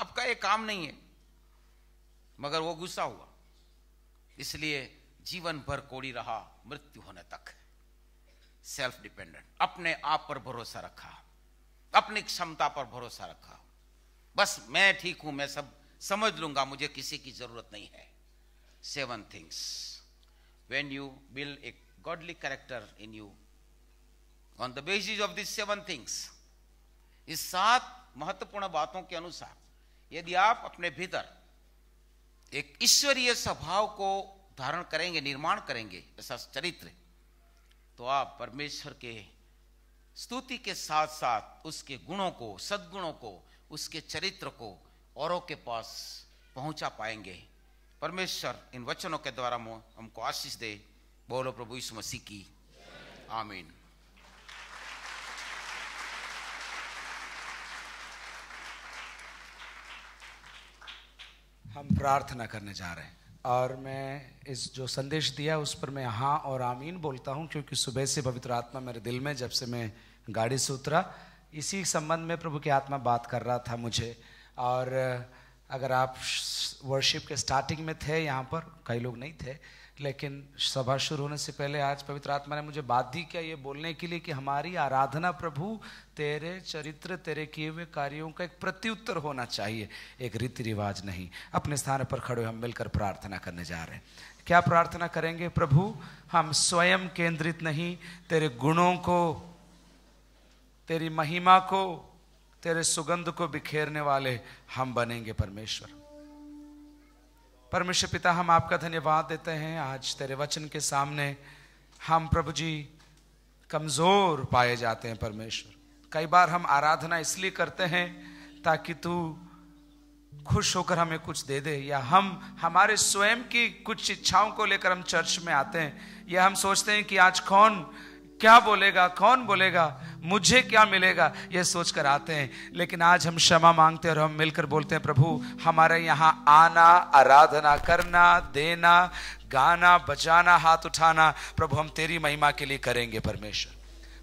आपका ये काम नहीं है मगर वो गुस्सा हुआ इसलिए जीवन भर कोड़ी रहा मृत्यु होने तक सेल्फ डिपेंडेंट अपने आप पर भरोसा रखा अपनी क्षमता पर भरोसा रखा बस मैं ठीक हूं मैं सब समझ लूंगा मुझे किसी की जरूरत नहीं है seven things when you build a godly character in you on the basis of this seven things इस सात महत्वपूर्ण बातों के अनुसार यदि आप अपने भीतर एक ईश्वरीय स्वभाव को धारण करेंगे निर्माण करेंगे ऐसा चरित्र तो आप परमेश्वर के स्तुति के साथ साथ उसके गुणों को सद्गुणों को उसके चरित्र को औरों के पास पहुंचा पाएंगे परमेश्वर इन वचनों के द्वारा हमको आशीष दे बोलो प्रभु यीशु मसीह की आमीन हम प्रार्थना करने जा रहे हैं और मैं इस जो संदेश दिया उस पर मैं हाँ और आमीन बोलता हूँ क्योंकि सुबह से पवित्र आत्मा मेरे दिल में जब से मैं गाड़ी से उतरा इसी संबंध में प्रभु की आत्मा बात कर रहा था मुझे और अगर आप वर्शिप के स्टार्टिंग में थे यहाँ पर कई लोग नहीं थे लेकिन सभा शुरू होने से पहले आज पवित्र आत्मा ने मुझे बात दी क्या ये बोलने के लिए कि हमारी आराधना प्रभु तेरे चरित्र तेरे किए हुए कार्यों का एक प्रत्युत्तर होना चाहिए एक रीति रिवाज नहीं अपने स्थान पर खड़े हम मिलकर प्रार्थना करने जा रहे हैं क्या प्रार्थना करेंगे प्रभु हम स्वयं केंद्रित नहीं तेरे गुणों को तेरी महिमा को तेरे सुगंध को बिखेरने वाले हम बनेंगे परमेश्वर परमेश्वर पिता हम आपका धन्यवाद देते हैं आज तेरे वचन के सामने हम प्रभु जी कमज़ोर पाए जाते हैं परमेश्वर कई बार हम आराधना इसलिए करते हैं ताकि तू खुश होकर हमें कुछ दे दे या हम हमारे स्वयं की कुछ इच्छाओं को लेकर हम चर्च में आते हैं या हम सोचते हैं कि आज कौन क्या बोलेगा कौन बोलेगा मुझे क्या मिलेगा यह सोचकर आते हैं लेकिन आज हम क्षमा मांगते हैं और हम मिलकर बोलते हैं प्रभु हमारे यहाँ आना आराधना करना देना गाना बजाना हाथ उठाना प्रभु हम तेरी महिमा के लिए करेंगे परमेश्वर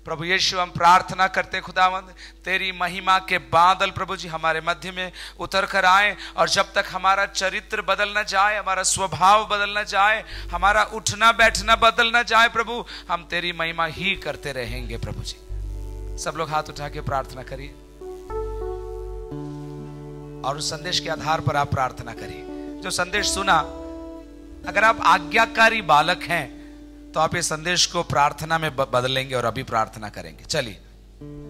प्रभु यीशु हम प्रार्थना करते खुदावंद तेरी महिमा के बादल प्रभु जी हमारे मध्य में उतर कर आए और जब तक हमारा चरित्र बदल न जाए हमारा स्वभाव बदल न जाए हमारा उठना बैठना बदल न जाए प्रभु हम तेरी महिमा ही करते रहेंगे प्रभु जी सब लोग हाथ उठा के प्रार्थना करिए और उस संदेश के आधार पर आप प्रार्थना करिए जो संदेश सुना अगर आप आज्ञाकारी बालक हैं तो आप ये संदेश को प्रार्थना में बदलेंगे और अभी प्रार्थना करेंगे चलिए